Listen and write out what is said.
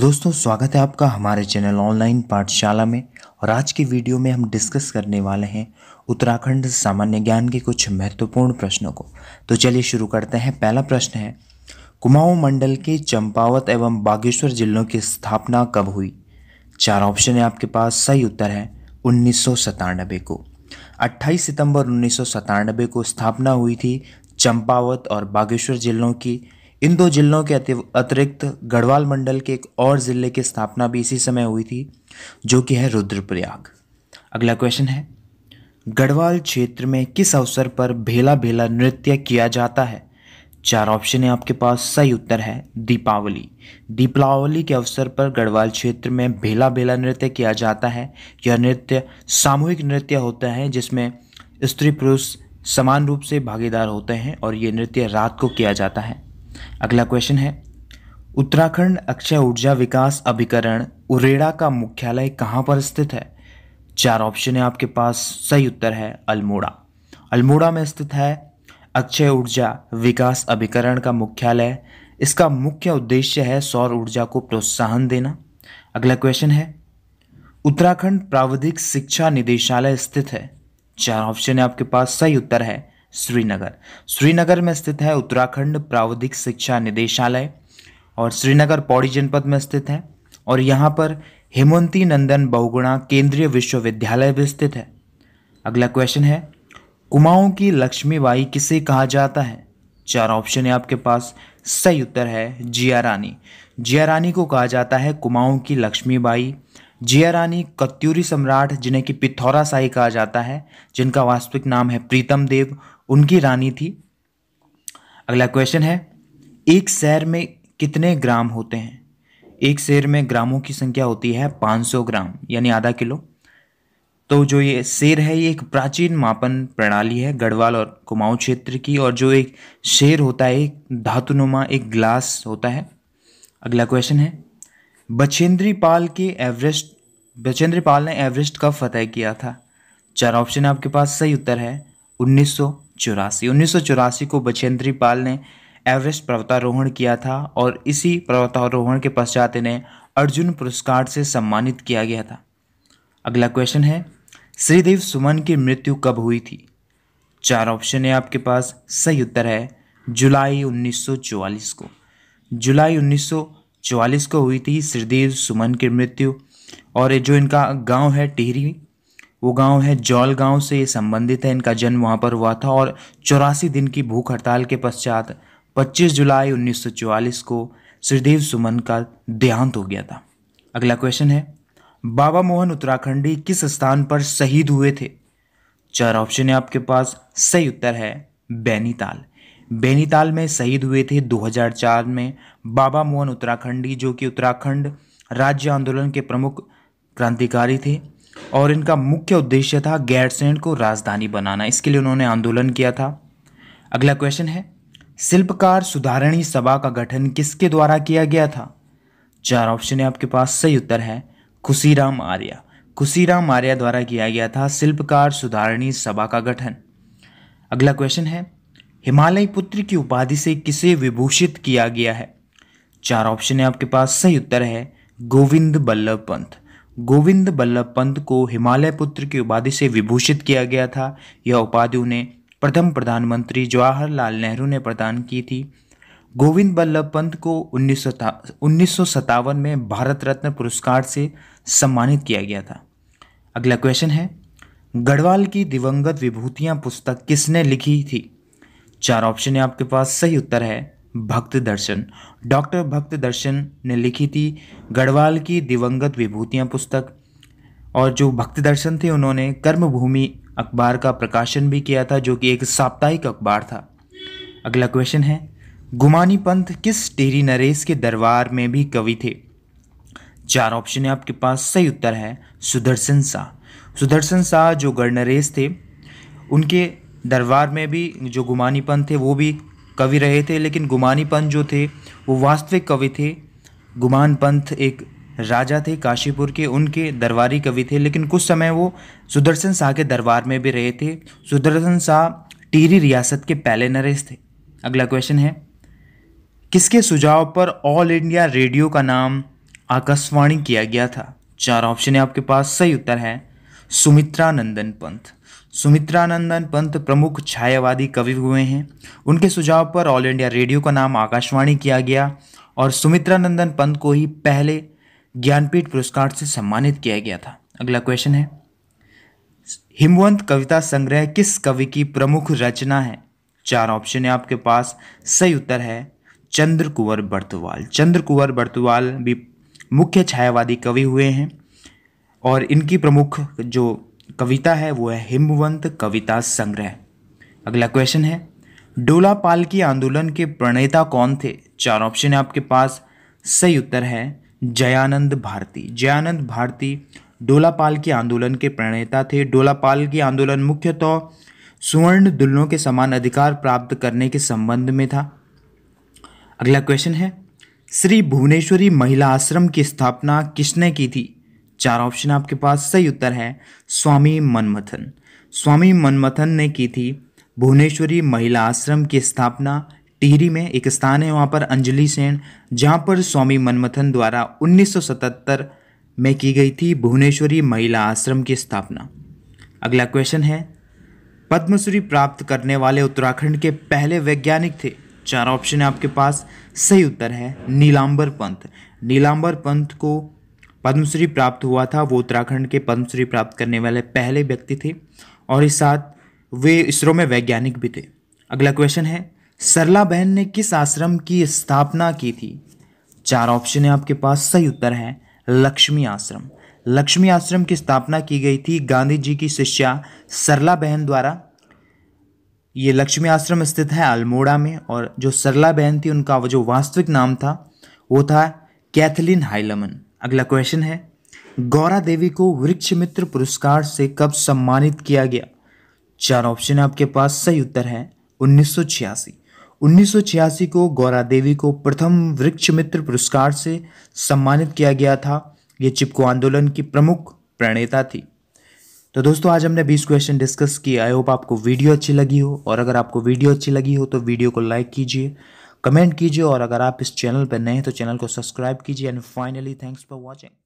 तो दोस्तों स्वागत है आपका हमारे चैनल ऑनलाइन पाठशाला में और आज की वीडियो में हम डिस्कस करने वाले हैं उत्तराखंड सामान्य ज्ञान के कुछ महत्वपूर्ण प्रश्नों को तो चलिए शुरू करते हैं पहला प्रश्न है कुमाऊं मंडल के चंपावत एवं बागेश्वर जिलों की स्थापना कब हुई चार ऑप्शन है आपके पास सही उत्तर है उन्नीस को 28 सितंबर उन्नीस को स्थापना हुई थी चंपावत और बागेश्वर जिलों की इन दो जिलों के अतिरिक्त गढ़वाल मंडल के एक और ज़िले की स्थापना भी इसी समय हुई थी जो कि है रुद्रप्रयाग अगला क्वेश्चन है गढ़वाल क्षेत्र में किस अवसर पर भेला भेला नृत्य किया जाता है चार ऑप्शन है आपके पास सही उत्तर है दीपावली दीपावली के अवसर पर गढ़वाल क्षेत्र में भेला भेला नृत्य किया जाता है यह नृत्य सामूहिक नृत्य होता है जिसमें स्त्री पुरुष समान रूप से भागीदार होते हैं और ये नृत्य रात को किया जाता है अगला क्वेश्चन है उत्तराखंड अक्षय ऊर्जा विकास अभिकरण उरेड़ा का मुख्यालय कहाँ पर स्थित है चार ऑप्शन है आपके पास सही उत्तर है अल्मोड़ा अल्मोड़ा में स्थित है अक्षय ऊर्जा विकास अभिकरण का मुख्यालय इसका मुख्य उद्देश्य है सौर ऊर्जा को प्रोत्साहन देना अगला क्वेश्चन है उत्तराखंड प्राविधिक शिक्षा निदेशालय स्थित है चार ऑप्शन है आपके पास सही उत्तर है श्रीनगर श्रीनगर में स्थित है उत्तराखंड प्राविधिक शिक्षा निदेशालय और श्रीनगर पौड़ी जनपद में स्थित है और यहाँ पर हेमंती नंदन बहुगुणा केंद्रीय विश्वविद्यालय भी स्थित है अगला क्वेश्चन है कुमाऊं की लक्ष्मीबाई किसे कहा जाता है चार ऑप्शन है आपके पास सही उत्तर है जिया रानी जिया रानी को कहा जाता है कुमाऊं की लक्ष्मीबाई जिया रानी कत्यूरी सम्राट जिन्हें कि पिथौरा साई कहा जाता है जिनका वास्तविक नाम है प्रीतम देव उनकी रानी थी अगला क्वेश्चन है एक शहर में कितने ग्राम होते हैं एक शेर में ग्रामों की संख्या होती है 500 ग्राम यानी आधा किलो तो जो ये शेर है ये एक प्राचीन मापन प्रणाली है गढ़वाल और कुमाऊं क्षेत्र की और जो एक शेर होता है एक धातुनुमा एक ग्लास होता है अगला क्वेश्चन है बछेंद्री पाल के एवरेस्ट बछेंद्री पाल ने एवरेस्ट कब फतेह किया था चार ऑप्शन आपके पास सही उत्तर है उन्नीस चौरासी उन्नीस को बछेंद्री पाल ने एवरेस्ट पर्वतारोहण किया था और इसी पर्वतारोहण के पश्चात इन्हें अर्जुन पुरस्कार से सम्मानित किया गया था अगला क्वेश्चन है श्रीदेव सुमन की मृत्यु कब हुई थी चार ऑप्शन है आपके पास सही उत्तर है जुलाई 1944 को जुलाई 1944 को हुई थी श्रीदेव सुमन की मृत्यु और जो इनका गांव है टिहरी वो गांव है जौल गांव से ये संबंधित है इनका जन्म वहां पर हुआ था और चौरासी दिन की भूख हड़ताल के पश्चात 25 जुलाई 1944 को श्रीदेव सुमन का देहांत हो गया था अगला क्वेश्चन है बाबा मोहन उत्तराखंडी किस स्थान पर शहीद हुए थे चार ऑप्शन है आपके पास सही उत्तर है बैनीताल बेनीताल में शहीद हुए थे 2004 में बाबा मोहन उत्तराखंडी जो कि उत्तराखंड राज्य आंदोलन के प्रमुख क्रांतिकारी थे और इनका मुख्य उद्देश्य था गैरसैंड को राजधानी बनाना इसके लिए उन्होंने आंदोलन किया था अगला क्वेश्चन है शिल्पकार सुधारणी सभा का गठन किसके द्वारा किया गया था चार ऑप्शन है आपके पास सही उत्तर है खुशीराम आर्या खुशीराम आर्य द्वारा किया गया था शिल्पकार सुधारणी सभा का गठन अगला क्वेश्चन है हिमालय पुत्र की उपाधि से किसे विभूषित किया गया है चार ऑप्शन है आपके पास सही उत्तर है गोविंद बल्लभ पंथ गोविंद बल्लभ पंत को हिमालय पुत्र की उपाधि से विभूषित किया गया था यह उपाधि उन्हें प्रथम प्रधानमंत्री जवाहरलाल नेहरू ने प्रदान की थी गोविंद बल्लभ पंत को उन्नीस में भारत रत्न पुरस्कार से सम्मानित किया गया था अगला क्वेश्चन है गढ़वाल की दिवंगत विभूतियां पुस्तक किसने लिखी थी चार ऑप्शन है आपके पास सही उत्तर है भक्त दर्शन डॉक्टर भक्त दर्शन ने लिखी थी गढ़वाल की दिवंगत विभूतियाँ पुस्तक और जो भक्त दर्शन थे उन्होंने कर्मभूमि अखबार का प्रकाशन भी किया था जो कि एक साप्ताहिक अखबार था अगला क्वेश्चन है गुमानी पंथ किस टेरी नरेश के दरबार में भी कवि थे चार ऑप्शन है आपके पास सही उत्तर है सुदर्शन शाह सुदर्शन शाह जो गढ़ नरेश थे उनके दरबार में भी जो गुमानी पंथ थे वो भी कवि रहे थे लेकिन गुमानी पंत जो थे वो वास्तविक कवि थे गुमान पंत एक राजा थे काशीपुर के उनके दरबारी कवि थे लेकिन कुछ समय वो सुदर्शन शाह के दरबार में भी रहे थे सुदर्शन शाह टीरी रियासत के पहले नरेश थे अगला क्वेश्चन है किसके सुझाव पर ऑल इंडिया रेडियो का नाम आकाशवाणी किया गया था चार ऑप्शन है आपके पास सही उत्तर है सुमित्रा नंदन पंथ सुमित्रानंदन पंत प्रमुख छायावादी कवि हुए हैं उनके सुझाव पर ऑल इंडिया रेडियो का नाम आकाशवाणी किया गया और सुमित्रानंदन पंत को ही पहले ज्ञानपीठ पुरस्कार से सम्मानित किया गया था अगला क्वेश्चन है हिमवंत कविता संग्रह किस कवि की प्रमुख रचना है चार ऑप्शन है आपके पास सही उत्तर है चंद्र कुंवर बर्तवाल चंद्र कुंवर बर्तवाल भी मुख्य छायावादी कवि हुए हैं और इनकी प्रमुख जो कविता है वो है हिमवंत कविता संग्रह अगला क्वेश्चन है डोला की आंदोलन के प्रणेता कौन थे चार ऑप्शन है आपके पास सही उत्तर है जयानंद भारती जयानंद भारती डोलापाल के आंदोलन के प्रणेता थे डोलापाल के आंदोलन मुख्यतः तो सुवर्ण दुल्हनों के समान अधिकार प्राप्त करने के संबंध में था अगला क्वेश्चन है श्री भुवनेश्वरी महिला आश्रम की स्थापना किसने की थी चार ऑप्शन आपके पास सही उत्तर है स्वामी मनमथन स्वामी मनमथन ने की थी भुवनेश्वरी महिला आश्रम की स्थापना टिहरी में एक स्थान है वहाँ पर अंजलि सेन जहाँ पर स्वामी मनमथन द्वारा 1977 में की गई थी भुवनेश्वरी महिला आश्रम की स्थापना अगला क्वेश्चन है पद्मश्री प्राप्त करने वाले उत्तराखंड के पहले वैज्ञानिक थे चार ऑप्शन आपके पास सही उत्तर है नीलांबर पंत नीलांबर पंत को पद्मश्री प्राप्त हुआ था वो उत्तराखंड के पद्मश्री प्राप्त करने वाले पहले व्यक्ति थे और इस साथ वे इसरो में वैज्ञानिक भी थे अगला क्वेश्चन है सरला बहन ने किस आश्रम की स्थापना की थी चार ऑप्शन है आपके पास सही उत्तर है लक्ष्मी आश्रम लक्ष्मी आश्रम की स्थापना की गई थी गांधी जी की शिष्या सरला बहन द्वारा ये लक्ष्मी आश्रम स्थित है अल्मोड़ा में और जो सरला बहन थी उनका जो वास्तविक नाम था वो था कैथलीन हाइलमन अगला क्वेश्चन है गौरा देवी को वृक्ष मित्र पुरस्कार से कब सम्मानित किया गया चार ऑप्शन आपके पास सही उत्तर है उन्नीस 1986 को गौरा देवी को प्रथम वृक्ष मित्र पुरस्कार से सम्मानित किया गया था ये चिपको आंदोलन की प्रमुख प्रणेता थी तो दोस्तों आज हमने 20 क्वेश्चन डिस्कस किए आई होप आपको वीडियो अच्छी लगी हो और अगर आपको वीडियो अच्छी लगी हो तो वीडियो को लाइक कीजिए कमेंट कीजिए और अगर आप इस चैनल पर नए हैं तो चैनल को सब्सक्राइब कीजिए and finally thanks for watching